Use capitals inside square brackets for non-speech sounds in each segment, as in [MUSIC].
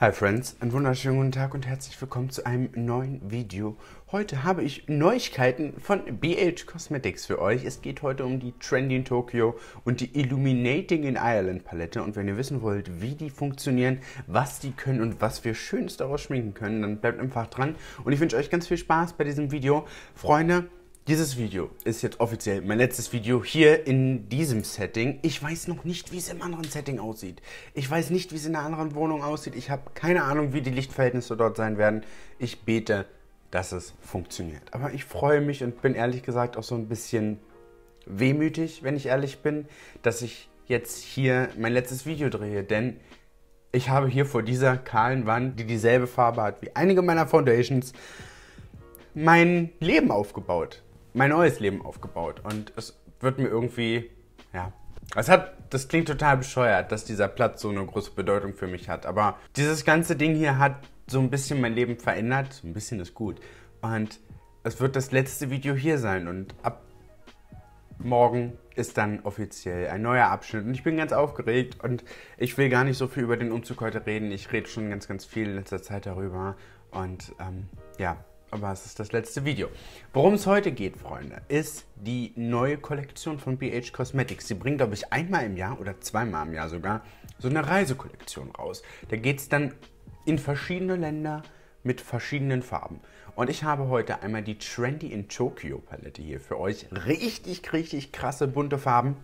Hi Friends, einen wunderschönen guten Tag und herzlich willkommen zu einem neuen Video. Heute habe ich Neuigkeiten von BH Cosmetics für euch. Es geht heute um die Trendy in Tokyo und die Illuminating in Ireland Palette. Und wenn ihr wissen wollt, wie die funktionieren, was die können und was wir Schönes daraus schminken können, dann bleibt einfach dran. Und ich wünsche euch ganz viel Spaß bei diesem Video. Freunde, dieses Video ist jetzt offiziell mein letztes Video hier in diesem Setting. Ich weiß noch nicht, wie es im anderen Setting aussieht. Ich weiß nicht, wie es in der anderen Wohnung aussieht. Ich habe keine Ahnung, wie die Lichtverhältnisse dort sein werden. Ich bete, dass es funktioniert. Aber ich freue mich und bin ehrlich gesagt auch so ein bisschen wehmütig, wenn ich ehrlich bin, dass ich jetzt hier mein letztes Video drehe. Denn ich habe hier vor dieser kahlen Wand, die dieselbe Farbe hat wie einige meiner Foundations, mein Leben aufgebaut mein neues Leben aufgebaut. Und es wird mir irgendwie, ja, es hat, das klingt total bescheuert, dass dieser Platz so eine große Bedeutung für mich hat. Aber dieses ganze Ding hier hat so ein bisschen mein Leben verändert. Ein bisschen ist gut. Und es wird das letzte Video hier sein. Und ab morgen ist dann offiziell ein neuer Abschnitt. Und ich bin ganz aufgeregt. Und ich will gar nicht so viel über den Umzug heute reden. Ich rede schon ganz, ganz viel in letzter Zeit darüber. Und ähm, ja, aber es ist das letzte Video. Worum es heute geht, Freunde, ist die neue Kollektion von BH Cosmetics. Sie bringt, glaube ich, einmal im Jahr oder zweimal im Jahr sogar so eine Reisekollektion raus. Da geht es dann in verschiedene Länder mit verschiedenen Farben. Und ich habe heute einmal die Trendy in Tokyo Palette hier für euch. Richtig, richtig krasse bunte Farben.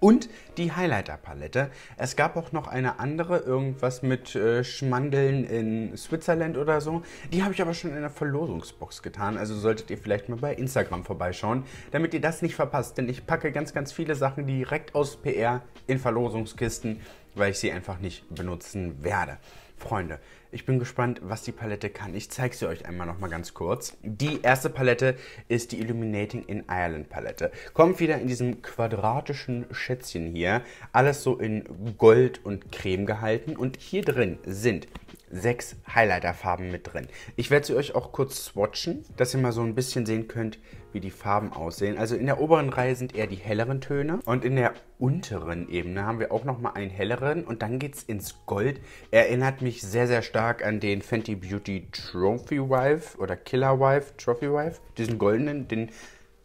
Und die Highlighter-Palette. Es gab auch noch eine andere, irgendwas mit äh, Schmandeln in Switzerland oder so. Die habe ich aber schon in der Verlosungsbox getan. Also solltet ihr vielleicht mal bei Instagram vorbeischauen, damit ihr das nicht verpasst. Denn ich packe ganz, ganz viele Sachen direkt aus PR in Verlosungskisten, weil ich sie einfach nicht benutzen werde. Freunde, ich bin gespannt, was die Palette kann. Ich zeige sie euch einmal noch mal ganz kurz. Die erste Palette ist die Illuminating in Ireland Palette. Kommt wieder in diesem quadratischen Schätzchen hier. Alles so in Gold und Creme gehalten. Und hier drin sind sechs Highlighter-Farben mit drin. Ich werde sie euch auch kurz swatchen, dass ihr mal so ein bisschen sehen könnt, wie die Farben aussehen. Also in der oberen Reihe sind eher die helleren Töne und in der unteren Ebene haben wir auch nochmal einen helleren und dann geht es ins Gold. Erinnert mich sehr, sehr stark an den Fenty Beauty Trophy Wife oder Killer Wife, Trophy Wife, diesen goldenen, den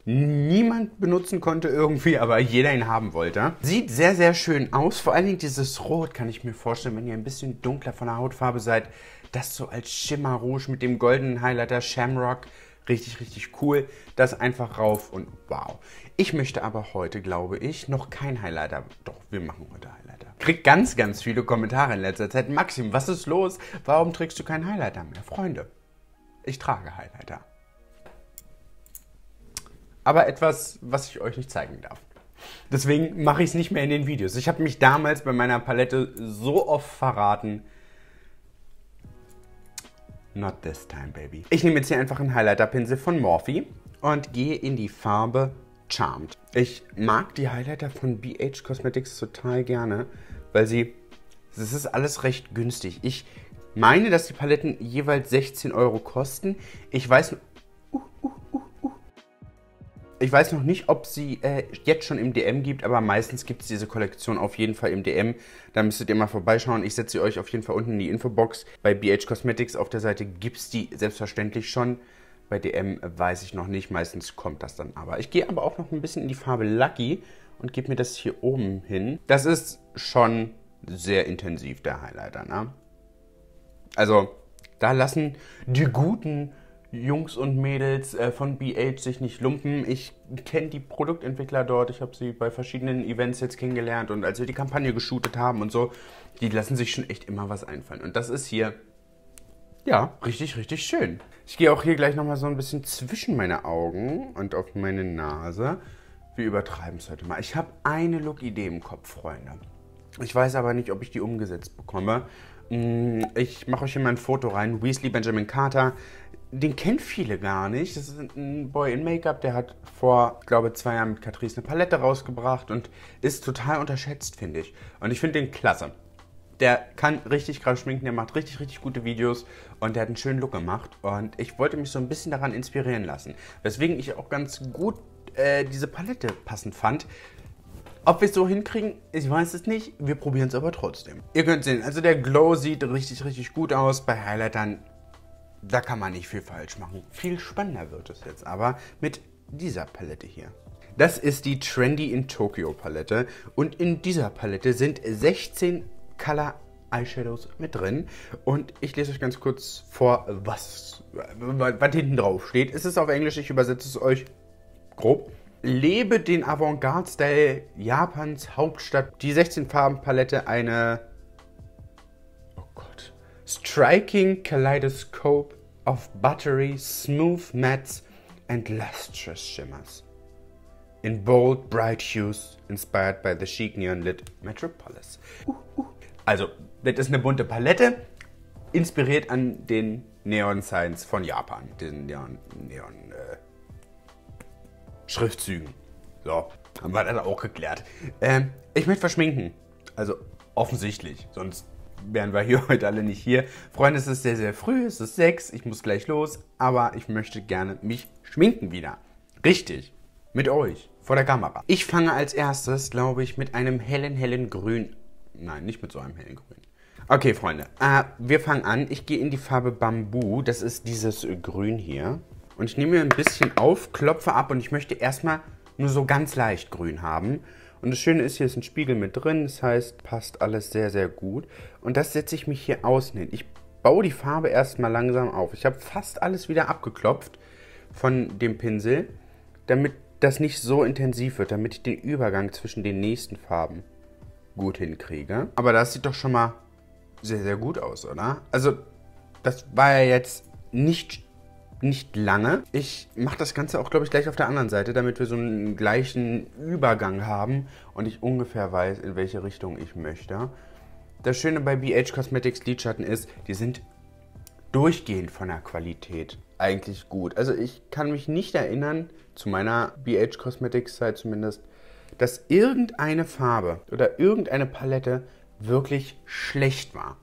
niemand benutzen konnte irgendwie, aber jeder ihn haben wollte. Sieht sehr, sehr schön aus. Vor allen Dingen dieses Rot kann ich mir vorstellen, wenn ihr ein bisschen dunkler von der Hautfarbe seid. Das so als Schimmer Rouge mit dem goldenen Highlighter Shamrock. Richtig, richtig cool. Das einfach rauf und wow. Ich möchte aber heute, glaube ich, noch kein Highlighter. Doch, wir machen heute Highlighter. Kriegt ganz, ganz viele Kommentare in letzter Zeit. Maxim, was ist los? Warum trägst du keinen Highlighter mehr? Freunde, ich trage Highlighter aber etwas, was ich euch nicht zeigen darf. Deswegen mache ich es nicht mehr in den Videos. Ich habe mich damals bei meiner Palette so oft verraten. Not this time, baby. Ich nehme jetzt hier einfach einen Highlighter-Pinsel von Morphe und gehe in die Farbe Charmed. Ich mag die Highlighter von BH Cosmetics total gerne, weil sie, es ist alles recht günstig. Ich meine, dass die Paletten jeweils 16 Euro kosten. Ich weiß, uh, uh, ich weiß noch nicht, ob sie äh, jetzt schon im DM gibt, aber meistens gibt es diese Kollektion auf jeden Fall im DM. Da müsstet ihr mal vorbeischauen. Ich setze sie euch auf jeden Fall unten in die Infobox. Bei BH Cosmetics auf der Seite gibt es die selbstverständlich schon. Bei DM weiß ich noch nicht. Meistens kommt das dann aber. Ich gehe aber auch noch ein bisschen in die Farbe Lucky und gebe mir das hier oben hin. Das ist schon sehr intensiv, der Highlighter, ne? Also, da lassen die guten Jungs und Mädels äh, von BH sich nicht lumpen. Ich kenne die Produktentwickler dort, ich habe sie bei verschiedenen Events jetzt kennengelernt und als wir die Kampagne geshootet haben und so, die lassen sich schon echt immer was einfallen. Und das ist hier, ja, richtig, richtig schön. Ich gehe auch hier gleich nochmal so ein bisschen zwischen meine Augen und auf meine Nase. Wir übertreiben es heute mal. Ich habe eine Look-Idee im Kopf, Freunde. Ich weiß aber nicht, ob ich die umgesetzt bekomme. Mm, ich mache euch hier mal ein Foto rein. Weasley Benjamin Carter den kennt viele gar nicht. Das ist ein Boy in Make-up, der hat vor, glaube ich zwei Jahren mit Catrice eine Palette rausgebracht und ist total unterschätzt, finde ich. Und ich finde den klasse. Der kann richtig krass schminken, der macht richtig, richtig gute Videos und der hat einen schönen Look gemacht. Und ich wollte mich so ein bisschen daran inspirieren lassen. Weswegen ich auch ganz gut äh, diese Palette passend fand. Ob wir es so hinkriegen, ich weiß es nicht. Wir probieren es aber trotzdem. Ihr könnt sehen, also der Glow sieht richtig, richtig gut aus. Bei Highlightern da kann man nicht viel falsch machen. Viel spannender wird es jetzt aber mit dieser Palette hier. Das ist die Trendy in Tokyo Palette und in dieser Palette sind 16 Color Eyeshadows mit drin und ich lese euch ganz kurz vor, was, was hinten drauf steht. Es ist auf Englisch, ich übersetze es euch grob. Lebe den Avantgarde-Style Japans Hauptstadt. Die 16-Farben-Palette eine striking kaleidoscope of buttery, smooth Mats and lustrous shimmers in bold, bright hues inspired by the chic neon-lit metropolis. Uh, uh. Also, das ist eine bunte Palette, inspiriert an den Neon-Signs von Japan, den Neon-Schriftzügen. Neon, äh, so, haben wir das auch geklärt. Ähm, ich möchte verschminken, also offensichtlich, sonst wären wir hier [LAUGHS] heute alle nicht hier. Freunde, es ist sehr, sehr früh, es ist sechs, ich muss gleich los, aber ich möchte gerne mich schminken wieder. Richtig, mit euch, vor der Kamera. Ich fange als erstes, glaube ich, mit einem hellen, hellen Grün. Nein, nicht mit so einem hellen Grün. Okay, Freunde, äh, wir fangen an. Ich gehe in die Farbe Bambu, das ist dieses äh, Grün hier. Und ich nehme mir ein bisschen auf, klopfe ab und ich möchte erstmal nur so ganz leicht grün haben. Und das Schöne ist, hier ist ein Spiegel mit drin, das heißt, passt alles sehr, sehr gut. Und das setze ich mich hier außen hin. Ich baue die Farbe erstmal langsam auf. Ich habe fast alles wieder abgeklopft von dem Pinsel, damit das nicht so intensiv wird, damit ich den Übergang zwischen den nächsten Farben gut hinkriege. Aber das sieht doch schon mal sehr, sehr gut aus, oder? Also, das war ja jetzt nicht nicht lange. Ich mache das Ganze auch, glaube ich, gleich auf der anderen Seite, damit wir so einen gleichen Übergang haben und ich ungefähr weiß, in welche Richtung ich möchte. Das Schöne bei BH Cosmetics Lidschatten ist, die sind durchgehend von der Qualität eigentlich gut. Also ich kann mich nicht erinnern, zu meiner BH Cosmetics Zeit zumindest, dass irgendeine Farbe oder irgendeine Palette wirklich schlecht war.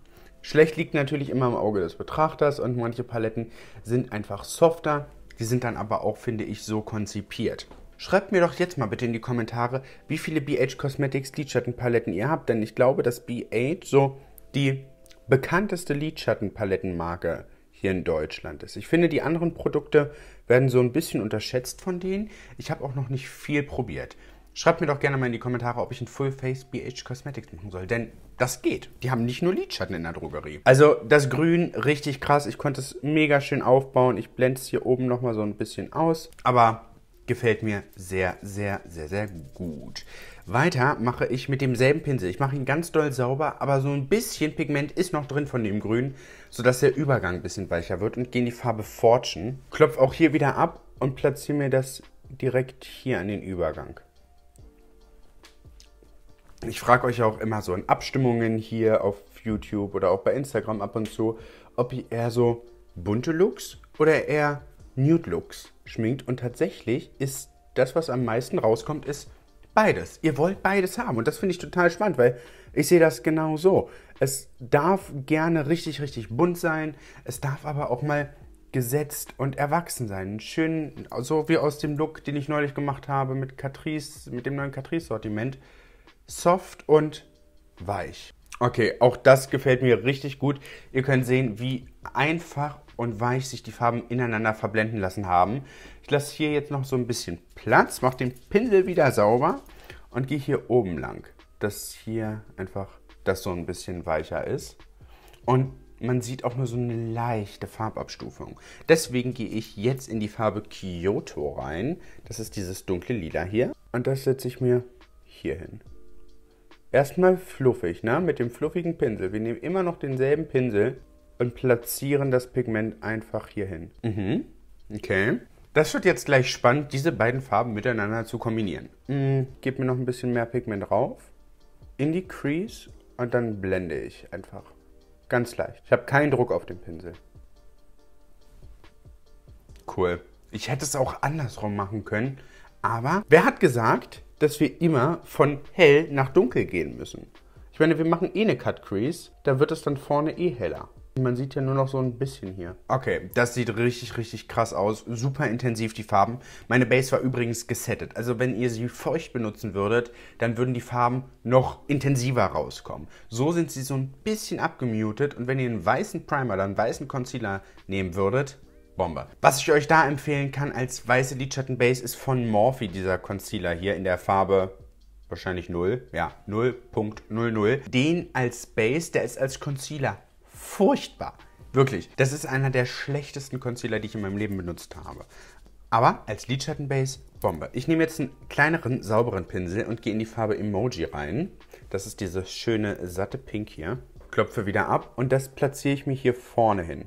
Schlecht liegt natürlich immer im Auge des Betrachters und manche Paletten sind einfach softer, die sind dann aber auch, finde ich, so konzipiert. Schreibt mir doch jetzt mal bitte in die Kommentare, wie viele BH Cosmetics Lidschattenpaletten ihr habt, denn ich glaube, dass BH so die bekannteste Lidschattenpalettenmarke hier in Deutschland ist. Ich finde, die anderen Produkte werden so ein bisschen unterschätzt von denen. Ich habe auch noch nicht viel probiert. Schreibt mir doch gerne mal in die Kommentare, ob ich ein Full Face BH Cosmetics machen soll. Denn das geht. Die haben nicht nur Lidschatten in der Drogerie. Also das Grün richtig krass. Ich konnte es mega schön aufbauen. Ich blende es hier oben nochmal so ein bisschen aus. Aber gefällt mir sehr, sehr, sehr, sehr gut. Weiter mache ich mit demselben Pinsel. Ich mache ihn ganz doll sauber, aber so ein bisschen Pigment ist noch drin von dem Grün, sodass der Übergang ein bisschen weicher wird und gehe in die Farbe Fortune. Klopfe auch hier wieder ab und platziere mir das direkt hier an den Übergang ich frage euch auch immer so in Abstimmungen hier auf YouTube oder auch bei Instagram ab und zu, ob ihr eher so bunte Looks oder eher Nude Looks schminkt. Und tatsächlich ist das, was am meisten rauskommt, ist beides. Ihr wollt beides haben. Und das finde ich total spannend, weil ich sehe das genau so. Es darf gerne richtig, richtig bunt sein. Es darf aber auch mal gesetzt und erwachsen sein. Schön, so wie aus dem Look, den ich neulich gemacht habe mit Catrice, mit dem neuen Catrice-Sortiment soft und weich. Okay, auch das gefällt mir richtig gut. Ihr könnt sehen, wie einfach und weich sich die Farben ineinander verblenden lassen haben. Ich lasse hier jetzt noch so ein bisschen Platz, mache den Pinsel wieder sauber und gehe hier oben lang, dass hier einfach das so ein bisschen weicher ist. Und man sieht auch nur so eine leichte Farbabstufung. Deswegen gehe ich jetzt in die Farbe Kyoto rein. Das ist dieses dunkle Lila hier. Und das setze ich mir hier hin erstmal fluffig, ne? Mit dem fluffigen Pinsel. Wir nehmen immer noch denselben Pinsel und platzieren das Pigment einfach hier hin. Mhm. Okay. Das wird jetzt gleich spannend, diese beiden Farben miteinander zu kombinieren. Mhm. Gib mir noch ein bisschen mehr Pigment drauf. In die Crease und dann blende ich einfach. Ganz leicht. Ich habe keinen Druck auf dem Pinsel. Cool. Ich hätte es auch andersrum machen können. Aber wer hat gesagt, dass wir immer von hell nach dunkel gehen müssen. Ich meine, wir machen eh eine Cut Crease, da wird es dann vorne eh heller. Man sieht ja nur noch so ein bisschen hier. Okay, das sieht richtig, richtig krass aus. Super intensiv die Farben. Meine Base war übrigens gesettet. Also wenn ihr sie feucht benutzen würdet, dann würden die Farben noch intensiver rauskommen. So sind sie so ein bisschen abgemutet. Und wenn ihr einen weißen Primer oder einen weißen Concealer nehmen würdet, Bombe. Was ich euch da empfehlen kann als weiße Lidschattenbase ist von Morphe dieser Concealer hier in der Farbe wahrscheinlich 0, ja, 0.00. Den als Base, der ist als Concealer furchtbar. Wirklich, das ist einer der schlechtesten Concealer, die ich in meinem Leben benutzt habe. Aber als Lidschattenbase Bombe. Ich nehme jetzt einen kleineren, sauberen Pinsel und gehe in die Farbe Emoji rein. Das ist dieses schöne, satte Pink hier. Klopfe wieder ab und das platziere ich mir hier vorne hin.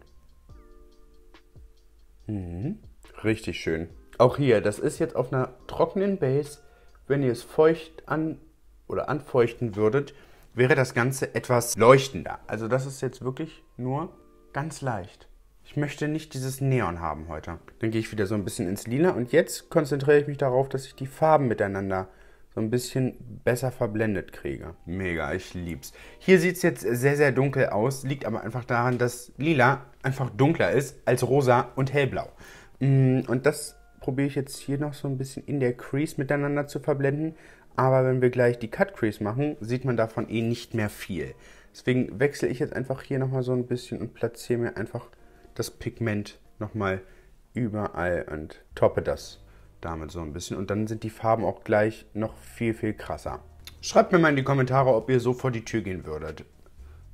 Mhm. Richtig schön. Auch hier, das ist jetzt auf einer trockenen Base. Wenn ihr es feucht an oder anfeuchten würdet, wäre das Ganze etwas leuchtender. Also das ist jetzt wirklich nur ganz leicht. Ich möchte nicht dieses Neon haben heute. Dann gehe ich wieder so ein bisschen ins Lila und jetzt konzentriere ich mich darauf, dass ich die Farben miteinander so ein bisschen besser verblendet kriege. Mega, ich lieb's. Hier sieht es jetzt sehr, sehr dunkel aus, liegt aber einfach daran, dass lila einfach dunkler ist als rosa und hellblau. Mm, und das probiere ich jetzt hier noch so ein bisschen in der Crease miteinander zu verblenden. Aber wenn wir gleich die Cut Crease machen, sieht man davon eh nicht mehr viel. Deswegen wechsle ich jetzt einfach hier nochmal so ein bisschen und platziere mir einfach das Pigment nochmal überall und toppe das damit so ein bisschen. Und dann sind die Farben auch gleich noch viel, viel krasser. Schreibt mir mal in die Kommentare, ob ihr so vor die Tür gehen würdet.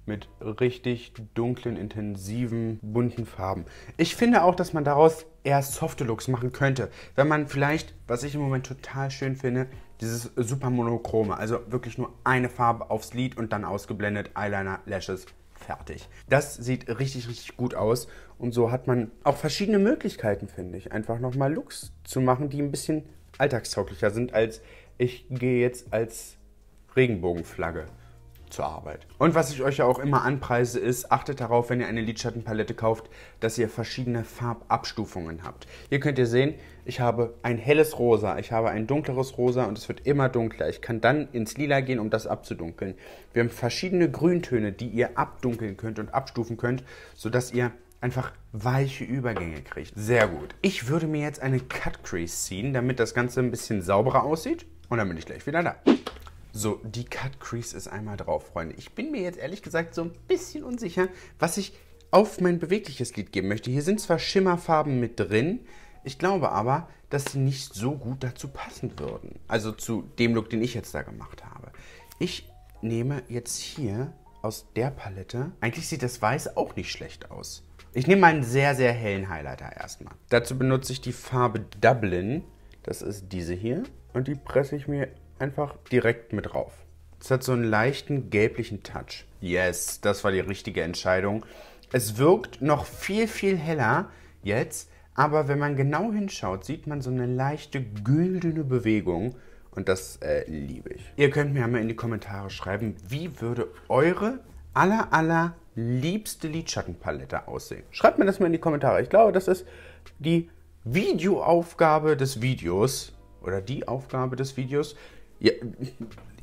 Mit richtig dunklen, intensiven, bunten Farben. Ich finde auch, dass man daraus eher softe Looks machen könnte. Wenn man vielleicht, was ich im Moment total schön finde, dieses super monochrome, also wirklich nur eine Farbe aufs Lid und dann ausgeblendet, Eyeliner, Lashes, fertig. Das sieht richtig, richtig gut aus und so hat man auch verschiedene Möglichkeiten, finde ich, einfach nochmal Looks zu machen, die ein bisschen alltagstauglicher sind, als ich gehe jetzt als Regenbogenflagge zur Arbeit. Und was ich euch ja auch immer anpreise, ist, achtet darauf, wenn ihr eine Lidschattenpalette kauft, dass ihr verschiedene Farbabstufungen habt. Hier könnt ihr sehen, ich habe ein helles Rosa, ich habe ein dunkleres Rosa und es wird immer dunkler. Ich kann dann ins Lila gehen, um das abzudunkeln. Wir haben verschiedene Grüntöne, die ihr abdunkeln könnt und abstufen könnt, sodass ihr einfach weiche Übergänge kriegt. Sehr gut. Ich würde mir jetzt eine Cut Crease ziehen, damit das Ganze ein bisschen sauberer aussieht. Und dann bin ich gleich wieder da. So, die Cut Crease ist einmal drauf, Freunde. Ich bin mir jetzt ehrlich gesagt so ein bisschen unsicher, was ich auf mein bewegliches Lid geben möchte. Hier sind zwar Schimmerfarben mit drin, ich glaube aber, dass sie nicht so gut dazu passen würden. Also zu dem Look, den ich jetzt da gemacht habe. Ich nehme jetzt hier aus der Palette, eigentlich sieht das Weiß auch nicht schlecht aus. Ich nehme meinen sehr, sehr hellen Highlighter erstmal. Dazu benutze ich die Farbe Dublin. Das ist diese hier. Und die presse ich mir einfach direkt mit drauf. Es hat so einen leichten gelblichen Touch. Yes, das war die richtige Entscheidung. Es wirkt noch viel, viel heller jetzt, aber wenn man genau hinschaut, sieht man so eine leichte güldene Bewegung und das äh, liebe ich. Ihr könnt mir einmal in die Kommentare schreiben, wie würde eure aller aller liebste Lidschattenpalette aussehen? Schreibt mir das mal in die Kommentare. Ich glaube, das ist die Videoaufgabe des Videos oder die Aufgabe des Videos. Ja,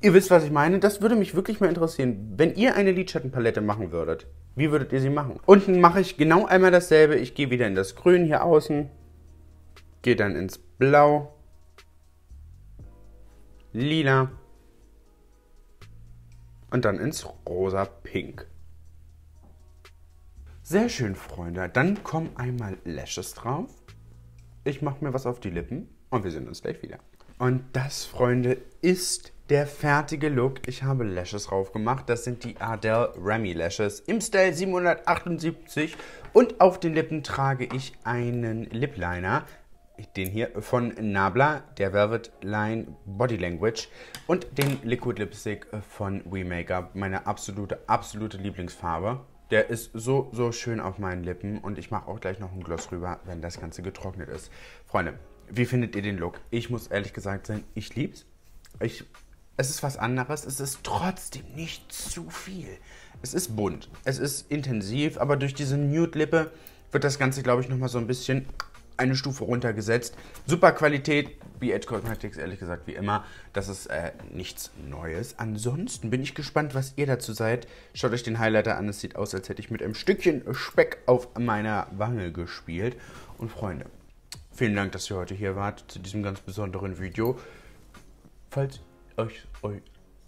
ihr wisst, was ich meine. Das würde mich wirklich mal interessieren. Wenn ihr eine Lidschattenpalette machen würdet, wie würdet ihr sie machen? Unten mache ich genau einmal dasselbe. Ich gehe wieder in das Grün hier außen, gehe dann ins Blau, Lila und dann ins Rosa-Pink. Sehr schön, Freunde. Dann kommen einmal Lashes drauf. Ich mache mir was auf die Lippen und wir sehen uns gleich wieder. Und das, Freunde, ist der fertige Look. Ich habe Lashes drauf gemacht. Das sind die Ardell Remy Lashes im Style 778. Und auf den Lippen trage ich einen Lip Liner den hier von Nabla, der Velvet Line Body Language und den Liquid Lipstick von We Makeup, meine absolute, absolute Lieblingsfarbe. Der ist so, so schön auf meinen Lippen und ich mache auch gleich noch einen Gloss rüber, wenn das Ganze getrocknet ist. Freunde, wie findet ihr den Look? Ich muss ehrlich gesagt sein, ich lieb's. Ich, es ist was anderes, es ist trotzdem nicht zu viel. Es ist bunt, es ist intensiv, aber durch diese Nude-Lippe wird das Ganze, glaube ich, nochmal so ein bisschen eine Stufe runtergesetzt. Super Qualität, wie Edge Cosmetics, ehrlich gesagt, wie immer. Das ist äh, nichts Neues. Ansonsten bin ich gespannt, was ihr dazu seid. Schaut euch den Highlighter an. Es sieht aus, als hätte ich mit einem Stückchen Speck auf meiner Wange gespielt. Und Freunde, vielen Dank, dass ihr heute hier wart zu diesem ganz besonderen Video. Falls euch, euch,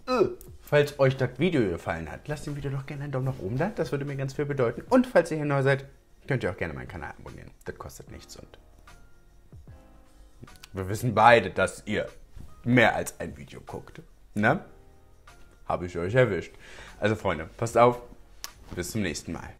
äh, falls euch das Video gefallen hat, lasst dem Video doch gerne einen Daumen nach oben da. Das würde mir ganz viel bedeuten. Und falls ihr hier neu seid, könnt ihr auch gerne meinen Kanal abonnieren. Das kostet nichts und wir wissen beide, dass ihr mehr als ein Video guckt. Ne? Habe ich euch erwischt. Also Freunde, passt auf. Bis zum nächsten Mal.